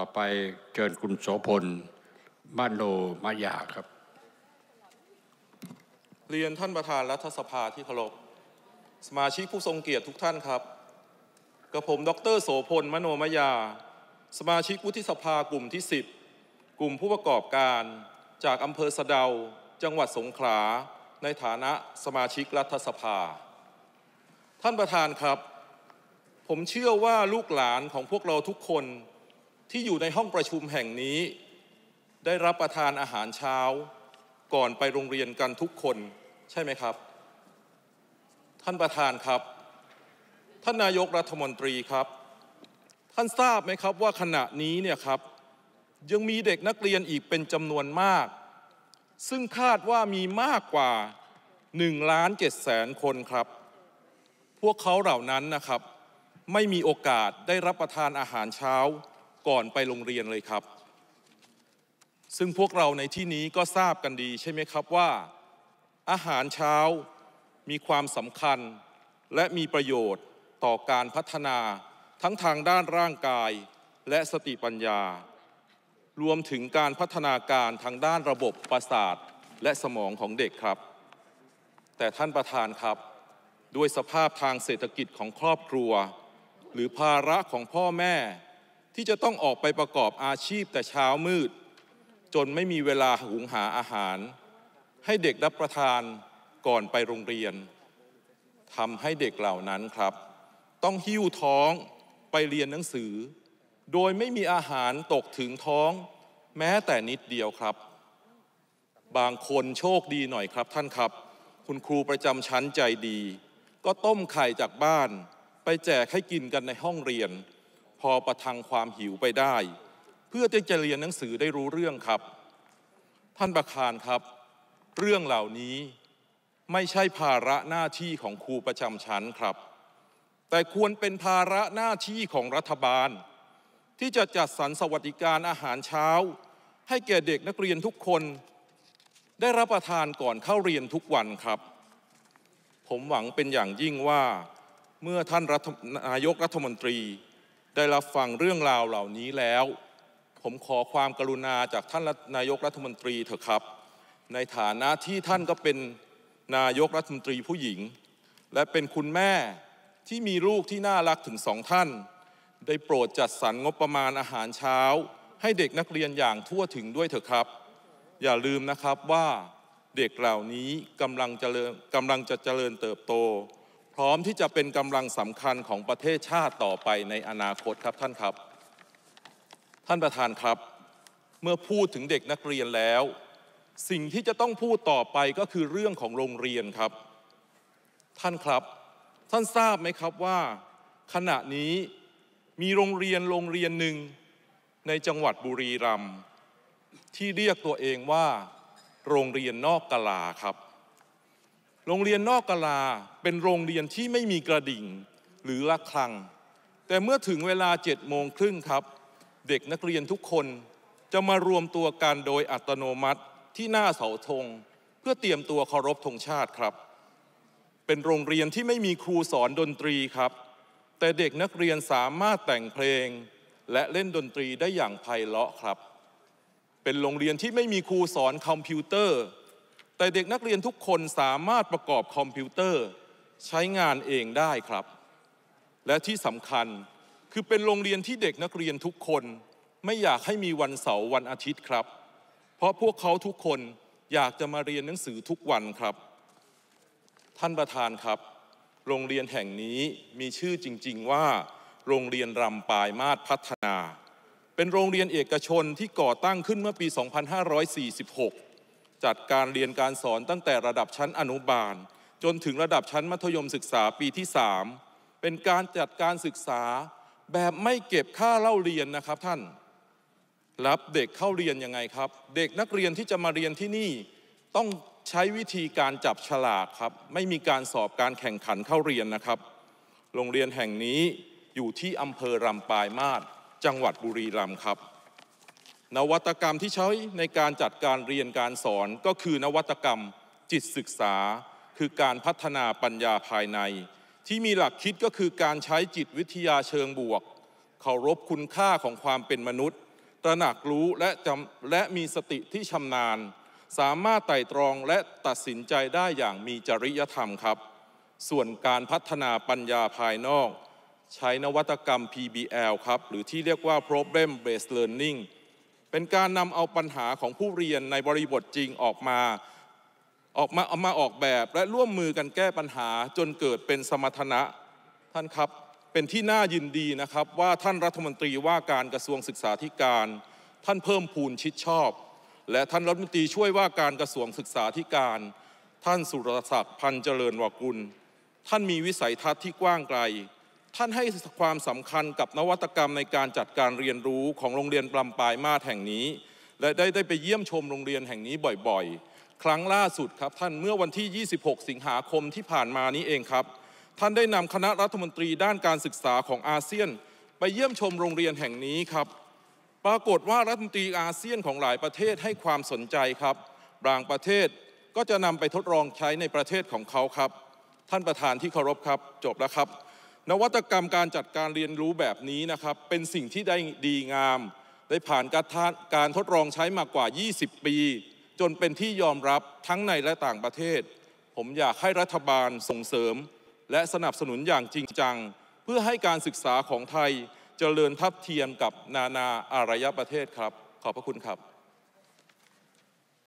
ต่อไปเชิญคุณโสพลบ้านโนมายาครับ เรียนท่านประธานรัฐสภาที่เคารพสมาชิกผู้ทรงเกียรติทุกท่านครับกระผมดร โสพลมโนมายา สมาชิกวุฒิสภากลุ่มที่ 10 กลุ่มผู้ประกอบการ จากอำเภอสะเดาจังหวัดสงขลาในฐานะสมาชิกรัฐสภา ท่านประธานครับ ผมเชื่อว่าลูกหลานของพวกเราทุกคนที่อยู่ในห้องประชุมแห่งนี้ ได้รับประทานอาหารเช้า ก่อนไปโรงเรียนกันทุกคนใช่ไหมครับ ท่านประธานครับ ท่านนายกรัฐมนตรีครับ ท่านทราบไหมครับว่าขณะนี้เนี่ยครับ ยังมีเด็กนักเรียนอีกเป็นจำนวนมาก ซึ่งคาดว่ามีมากกว่า1ล้าน7แสนคนครับ พวกเขาเหล่านั้นนะครับ ไม่มีโอกาสได้รับประทานอาหารเช้าก่อนไปโรงเรียนเลยครับ ซึ่งพวกเราในที่นี้ก็ทราบกันดีใช่ไหมครับว่า อาหารเช้ามีความสำคัญและมีประโยชน์ต่อการพัฒนาทั้งทางด้านร่างกายและสติปัญญา รวมถึงการพัฒนาการทางด้านระบบประสาท และสมองของเด็กครับ แต่ท่านประธานครับ ด้วยสภาพทางเศรษฐกิจของครอบครัว หรือภาระของพ่อแม่ที่จะต้องออกไปประกอบอาชีพแต่เช้ามืด จนไม่มีเวลาหุงหาอาหาร ให้เด็กรับประทานก่อนไปโรงเรียนทำให้เด็กเหล่านั้นครับ ต้องหิ้วท้องไปเรียนหนังสือ โดยไม่มีอาหารตกถึงท้อง แม้แต่นิดเดียวครับ บางคนโชคดีหน่อยครับท่านครับ คุณครูประจำชั้นใจดี ก็ต้มไข่จากบ้าน ไปแจกให้กินกันในห้องเรียนพอประทังความหิวไปได้ เพื่อที่จะเรียนหนังสือได้รู้เรื่องครับ ท่านประธานครับ เรื่องเหล่านี้ไม่ใช่ภาระหน้าที่ของครูประจำชั้นครับ แต่ควรเป็นภาระหน้าที่ของรัฐบาล ที่จะจัดสรรสวัสดิการอาหารเช้า ให้แก่เด็กนักเรียนทุกคน ได้รับประทานก่อนเข้าเรียนทุกวันครับ ผมหวังเป็นอย่างยิ่งว่า เมื่อท่านนายกรัฐมนตรีได้รับฟังเรื่องราวเหล่านี้แล้ว ผมขอความกรุณาจากท่านนายกรัฐมนตรีเถอะครับ ในฐานะที่ท่านก็เป็นนายกรัฐมนตรีผู้หญิง และเป็นคุณแม่ที่มีลูกที่น่ารักถึงสองท่าน ได้โปรดจัดสรรงบประมาณอาหารเช้า ให้เด็กนักเรียนอย่างทั่วถึงด้วยเถอะครับ อย่าลืมนะครับว่าเด็กเหล่านี้กำลังจะเจริญกำลังจะเจริญเติบโตพร้อมที่จะเป็นกำลังสำคัญของประเทศชาติต่อไปในอนาคตครับท่านครับ ท่านประธานครับ เมื่อพูดถึงเด็กนักเรียนแล้ว สิ่งที่จะต้องพูดต่อไปก็คือเรื่องของโรงเรียนครับ ท่านครับท่านทราบไหมครับว่า ขณะนี้มีโรงเรียนโรงเรียนหนึ่งในจังหวัดบุรีรัมย์ที่เรียกตัวเองว่า โรงเรียนนอกกลาครับโรงเรียนนอกกลาเป็นโรงเรียนที่ไม่มีกระดิ่งหรือระฆัง แต่เมื่อถึงเวลาเจ็ดโมงครึ่งครับ เด็กนักเรียนทุกคนจะมารวมตัวกันโดยอัตโนมัติที่หน้าเสาธงเพื่อเตรียมตัวเคารพธงชาติครับ เป็นโรงเรียนที่ไม่มีครูสอนดนตรีครับ แต่เด็กนักเรียนสามารถแต่งเพลง และเล่นดนตรีได้อย่างไพเราะครับ เป็นโรงเรียนที่ไม่มีครูสอนคอมพิวเตอร์แต่เด็กนักเรียนทุกคนสามารถประกอบคอมพิวเตอร์ ใช้งานเองได้ครับ และที่สำคัญคือเป็นโรงเรียนที่เด็กนักเรียนทุกคน ไม่อยากให้มีวันเสาร์วันอาทิตย์ครับ เพราะพวกเขาทุกคนอยากจะมาเรียนหนังสือทุกวันครับ ท่านประธานครับ โรงเรียนแห่งนี้มีชื่อจริงๆว่า โรงเรียนรำปายมาศพัฒนา เป็นโรงเรียนเอกชนที่ก่อตั้งขึ้นเมื่อปี 2546จัดการเรียนการสอนตั้งแต่ระดับชั้นอนุบาลจนถึงระดับชั้นมัธยมศึกษาปีที่ 3 เป็นการจัดการศึกษาแบบไม่เก็บค่าเล่าเรียนนะครับท่าน รับเด็กเข้าเรียนยังไงครับ เด็กนักเรียนที่จะมาเรียนที่นี่ต้องใช้วิธีการจับฉลากครับ ไม่มีการสอบการแข่งขันเข้าเรียนนะครับ โรงเรียนแห่งนี้อยู่ที่อำเภอรำปลายมาศจังหวัดบุรีรัมย์ครับนวัตกรรมที่ใช้ในการจัดการเรียนการสอนก็คือนวัตกรรมจิตศึกษา คือการพัฒนาปัญญาภายใน ที่มีหลักคิดก็คือการใช้จิตวิทยาเชิงบวกเคารพคุณค่าของความเป็นมนุษย์ ตระหนักรู้และจำและมีสติที่ชำนาญ สามารถไต่ตรองและตัดสินใจได้อย่างมีจริยธรรมครับ ส่วนการพัฒนาปัญญาภายนอก ใช้นวัตกรรม PBL ครับหรือที่เรียกว่า Problem Based Learning เป็นการนำเอาปัญหาของผู้เรียนในบริบทจริงออกมา ออกมาเอามาออกแบบและร่วมมือกันแก้ปัญหาจนเกิดเป็นสมรรถนะ ท่านครับ เป็นที่น่ายินดีนะครับว่าท่านรัฐมนตรีว่าการกระทรวงศึกษาธิการ ท่านเพิ่มพูนชิดชอบ และท่านรัฐมนตรีช่วยว่าการกระทรวงศึกษาธิการ ท่านสุรศักดิ์พันเจริญวกุลท่านมีวิสัยทัศน์ที่กว้างไกลท่านให้ความสำคัญกับนวัตกรรมในการจัดการเรียนรู้ของโรงเรียนปลำปลายมาแห่งนี้ และได้ได้ไปเยี่ยมชมโรงเรียนแห่งนี้บ่อยๆ ครั้งล่าสุดครับท่านเมื่อวันที่ 26 สิงหาคมที่ผ่านมานี้เองครับ ท่านได้นำคณะรัฐมนตรีด้านการศึกษาของอาเซียนไปเยี่ยมชมโรงเรียนแห่งนี้ครับ ปรากฏว่ารัฐมนตรีอาเซียนของหลายประเทศให้ความสนใจครับบางประเทศก็จะนำไปทดลองใช้ในประเทศของเขาครับ ท่านประธานที่เคารพครับ จบแล้วครับนวัตกรรมการจัดการเรียนรู้แบบนี้นะครับ เป็นสิ่งที่ได้ดีงาม ได้ผ่านการการทดลองใช้มากว่า 20 ปี จนเป็นที่ยอมรับทั้งในและต่างประเทศ ผมอยากให้รัฐบาลส่งเสริม และสนับสนุนอย่างจริงจัง เพื่อให้การศึกษาของไทยจเจริญทัดเทียมกับนานาอารยประเทศครับ ขอบพระคุณครับ